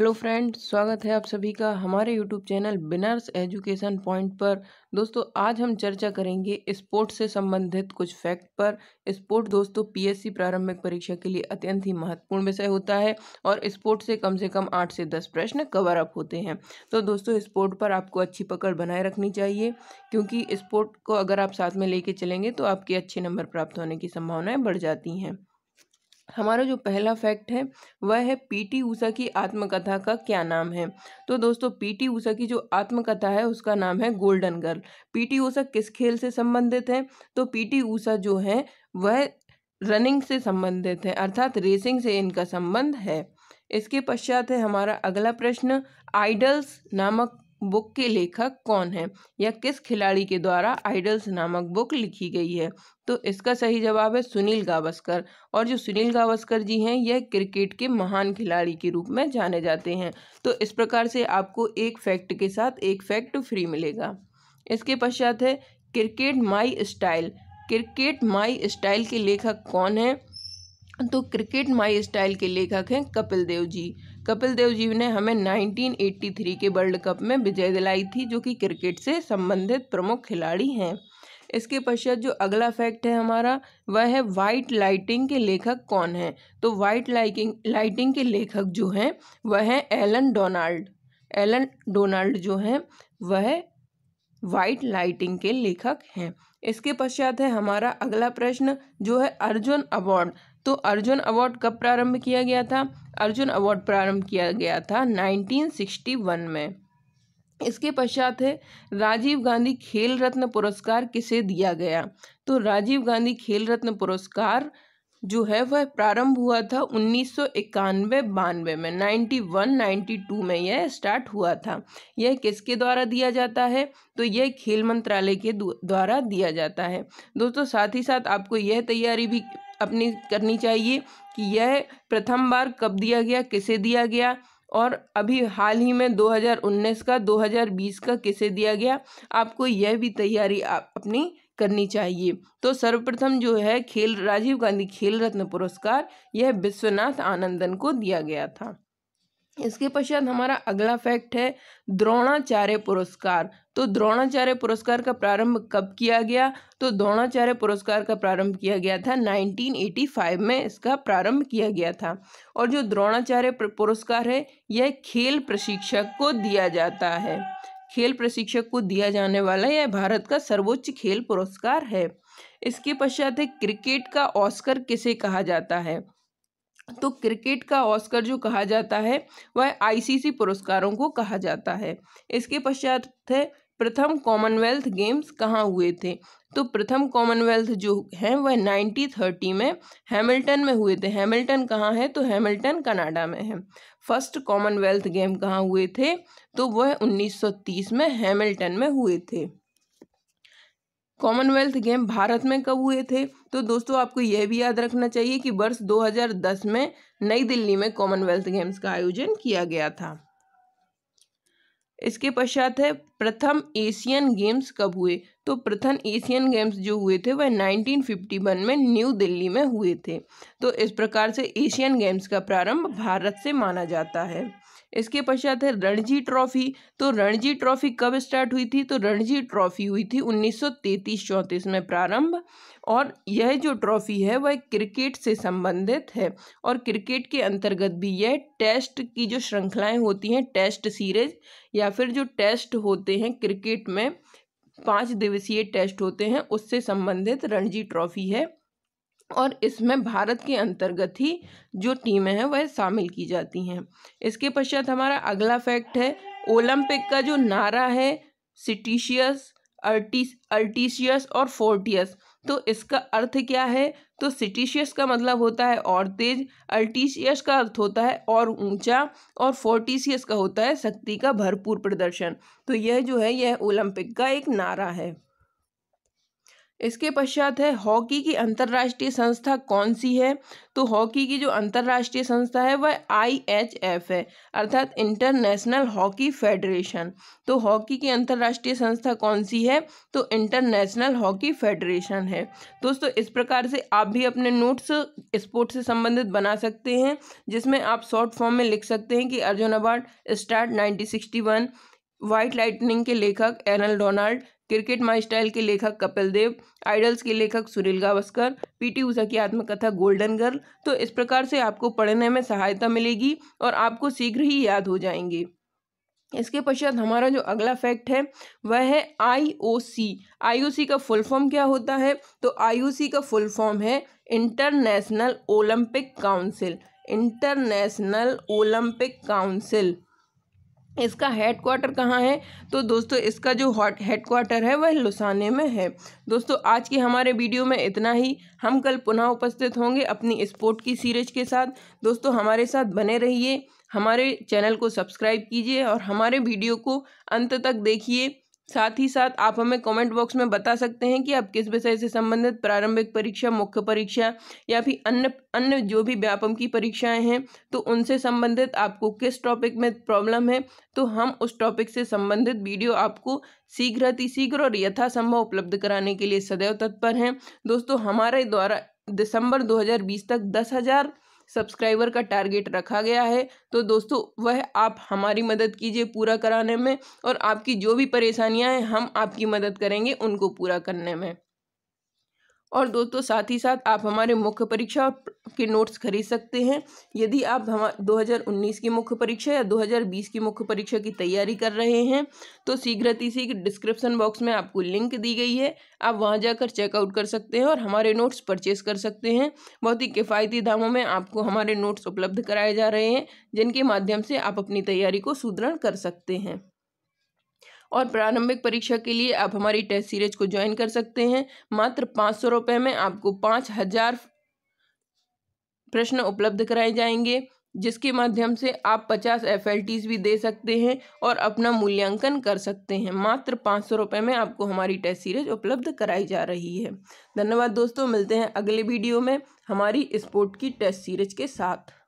hello friend स्वागत है आप सभी का हमारे यूट्यूब चैनल बिनर्स एजुकेशन पॉइंट पर दोस्तों आज हम चर्चा करेंगे स्पोर्ट्स से संबंधित कुछ फैक्ट पर स्पोर्ट दोस्तों पीएससी प्रारंभिक परीक्षा के लिए अत्यंत ही महत्वपूर्ण विषय होता है और स्पोर्ट्स से कम से कम आठ से दस प्रश्न कवर अप होते हैं तो दोस्तों स्पोर्ट पर आपको अच्छी पकड़ बनाए रखनी चाहिए क्योंकि स्पोर्ट को अगर आप साथ में लेके चलेंगे तो आपके अच्छे नंबर प्राप्त होने की संभावनाएँ बढ़ जाती हैं हमारा जो पहला फैक्ट है वह है पीटी ऊषा की आत्मकथा का क्या नाम है तो दोस्तों पीटी ऊषा की जो आत्मकथा है उसका नाम है गोल्डन गर्ल पीटी ऊषा किस खेल से संबंधित है तो पीटी ऊषा जो है वह रनिंग से संबंधित है अर्थात रेसिंग से इनका संबंध है इसके पश्चात है हमारा अगला प्रश्न आइडल्स नामक बुक के लेखक कौन है या किस खिलाड़ी के द्वारा आइडल्स नामक बुक लिखी गई है तो इसका सही जवाब है सुनील गावस्कर और जो सुनील गावस्कर जी हैं यह क्रिकेट के महान खिलाड़ी के रूप में जाने जाते हैं तो इस प्रकार से आपको एक फैक्ट के साथ एक फैक्ट फ्री मिलेगा इसके पश्चात है cricket my style cricket my style के लेखक कौन है तो क्रिकेट माई स्टाइल के लेखक हैं कपिल देव जी कपिल देव जी ने हमें 1983 के वर्ल्ड कप में विजय दिलाई थी जो कि क्रिकेट से संबंधित प्रमुख खिलाड़ी हैं इसके पश्चात जो अगला फैक्ट है हमारा वह है वाइट लाइटिंग के लेखक कौन हैं तो वाइट लाइटिंग लाइटिंग के लेखक जो हैं वह हैं एलन डोनाल्ड एलन डोनाल्ड जो हैं वह वाइट लाइटिंग के लेखक हैं इसके पश्चात है हमारा अगला प्रश्न जो है अर्जुन अवार्ड तो अर्जुन अवार्ड कब प्रारंभ किया गया था अर्जुन अवार्ड प्रारंभ किया गया था 1961 में इसके पश्चात है राजीव गांधी खेल रत्न पुरस्कार किसे दिया गया तो राजीव गांधी खेल रत्न पुरस्कार जो है वह प्रारंभ हुआ था उन्नीस सौ इक्यानवे बानवे में नाइन्टी वन नाइन्टी टू में यह स्टार्ट हुआ था यह किसके द्वारा दिया जाता है तो यह खेल मंत्रालय के द्वारा दिया जाता है दोस्तों साथ ही साथ आपको यह तैयारी भी अपनी करनी चाहिए कि यह प्रथम बार कब दिया गया किसे दिया गया और अभी हाल ही में 2019 का 2020 का किसे दिया गया आपको यह भी तैयारी आप अपनी करनी चाहिए तो सर्वप्रथम जो है खेल राजीव गांधी खेल रत्न पुरस्कार यह विश्वनाथ आनंदन को दिया गया था इसके पश्चात हमारा अगला फैक्ट है द्रोणाचार्य पुरस्कार तो द्रोणाचार्य पुरस्कार का प्रारंभ कब किया गया तो द्रोणाचार्य पुरस्कार का प्रारंभ किया गया था 1985 में इसका प्रारंभ किया गया था और जो द्रोणाचार्य पुरस्कार है यह खेल प्रशिक्षक को दिया जाता है खेल प्रशिक्षक को दिया जाने वाला यह भारत का सर्वोच्च खेल पुरस्कार है इसके पश्चात है क्रिकेट का ऑस्कर किसे कहा जाता है तो क्रिकेट का ऑस्कर जो कहा जाता है वह आईसीसी पुरस्कारों को कहा जाता है इसके पश्चात है प्रथम कॉमनवेल्थ गेम्स कहाँ हुए थे तो प्रथम कॉमनवेल्थ जो है वह नाइनटीन थर्टी में हैमिल्टन में हुए थे हैमिल्टन कहाँ है तो हैमिल्टन कनाडा में है फर्स्ट कॉमनवेल्थ गेम कहाँ हुए थे तो वह उन्नीस सौ तीस में हैमिल्टन में हुए थे कॉमनवेल्थ गेम भारत में कब हुए थे तो दोस्तों आपको यह भी याद रखना चाहिए कि वर्ष 2010 में नई दिल्ली में कॉमनवेल्थ गेम्स का आयोजन किया गया था इसके पश्चात है प्रथम एशियन गेम्स कब हुए तो प्रथम एशियन गेम्स जो हुए थे वह 1951 में न्यू दिल्ली में हुए थे तो इस प्रकार से एशियन गेम्स का प्रारंभ भारत से माना जाता है इसके पश्चात है रणजी ट्रॉफी तो रणजी ट्रॉफी कब स्टार्ट हुई थी तो रणजी ट्रॉफी हुई थी उन्नीस सौ में प्रारंभ और यह जो ट्रॉफी है वह क्रिकेट से संबंधित है और क्रिकेट के अंतर्गत भी यह टेस्ट की जो श्रृंखलाएं होती हैं टेस्ट सीरीज या फिर जो टेस्ट होते हैं क्रिकेट में पाँच दिवसीय टेस्ट होते हैं उससे संबंधित रणजी ट्रॉफी है और इसमें भारत के अंतर्गत ही जो टीमें हैं वह शामिल की जाती हैं इसके पश्चात हमारा अगला फैक्ट है ओलंपिक का जो नारा है सिटिशियस अल्टी अल्टीशियस और फोर्टियस तो इसका अर्थ क्या है तो सिटिशियस का मतलब होता है और तेज अल्टीशियस का अर्थ होता है और ऊंचा और फोर्टिशियस का होता है शक्ति का भरपूर प्रदर्शन तो यह जो है यह ओलंपिक का एक नारा है इसके पश्चात है हॉकी की अंतर्राष्ट्रीय संस्था कौन सी है तो हॉकी की जो अंतर्राष्ट्रीय संस्था है वह आई एच एफ है अर्थात इंटरनेशनल हॉकी फेडरेशन तो हॉकी की अंतर्राष्ट्रीय संस्था कौन सी है तो इंटरनेशनल हॉकी फेडरेशन है दोस्तों इस प्रकार से आप भी अपने नोट्स स्पोर्ट्स से संबंधित बना सकते हैं जिसमें आप शॉर्ट फॉर्म में लिख सकते हैं कि Arjun award start nineteen sixty one white lightning के लेखक एनल डोनाल्ड क्रिकेट माई स्टाइल के लेखक कपिल देव आइडल्स के लेखक सुनील गावस्कर पीटी ऊषा की आत्मकथा गोल्डन गर्ल तो इस प्रकार से आपको पढ़ने में सहायता मिलेगी और आपको शीघ्र ही याद हो जाएंगे इसके पश्चात हमारा जो अगला फैक्ट है वह है आईओसी आईओसी का फुल फॉर्म क्या होता है तो आईओसी का फुल फॉर्म है international olympic council international olympic council इसका हेड क्वार्टर कहाँ है तो दोस्तों इसका जो हॉट हेड क्वार्टर है वह लुसाने में है दोस्तों आज के हमारे वीडियो में इतना ही हम कल पुनः उपस्थित होंगे अपनी स्पोर्ट की सीरीज के साथ दोस्तों हमारे साथ बने रहिए हमारे चैनल को सब्सक्राइब कीजिए और हमारे वीडियो को अंत तक देखिए साथ ही साथ आप हमें कमेंट बॉक्स में बता सकते हैं कि आप किस विषय से संबंधित प्रारंभिक परीक्षा मुख्य परीक्षा या फिर अन्य अन्य जो भी व्यापम की परीक्षाएं हैं तो उनसे संबंधित आपको किस टॉपिक में प्रॉब्लम है तो हम उस टॉपिक से संबंधित वीडियो आपको शीघ्र अतिशीघ्र और यथासंभव उपलब्ध कराने के लिए सदैव तत्पर हैं दोस्तों हमारे द्वारा दिसंबर दो तक दस हज़ार सब्सक्राइबर का टारगेट रखा गया है तो दोस्तों वह आप हमारी मदद कीजिए पूरा कराने में और आपकी जो भी परेशानियाँ हैं हम आपकी मदद करेंगे उनको पूरा करने में और दोस्तों साथ ही साथ आप हमारे मुख्य परीक्षा के नोट्स खरीद सकते हैं यदि आप हम 2019 की मुख्य परीक्षा या 2020 की मुख्य परीक्षा की तैयारी कर रहे हैं तो शीघ्र ही डिस्क्रिप्शन बॉक्स में आपको लिंक दी गई है आप वहां जाकर चेकआउट कर सकते हैं और हमारे नोट्स परचेस कर सकते हैं बहुत ही किफ़ायती दामों में आपको हमारे नोट्स उपलब्ध कराए जा रहे हैं जिनके माध्यम से आप अपनी तैयारी को सुदृढ़ कर सकते हैं और प्रारंभिक परीक्षा के लिए आप हमारी टेस्ट सीरीज को ज्वाइन कर सकते हैं मात्र पाँच सौ रुपये में आपको पाँच हज़ार प्रश्न उपलब्ध कराए जाएंगे जिसके माध्यम से आप पचास एफ भी दे सकते हैं और अपना मूल्यांकन कर सकते हैं मात्र पाँच सौ रुपये में आपको हमारी टेस्ट सीरीज उपलब्ध कराई जा रही है धन्यवाद दोस्तों मिलते हैं अगले वीडियो में हमारी स्पोर्ट की टेस्ट सीरीज के साथ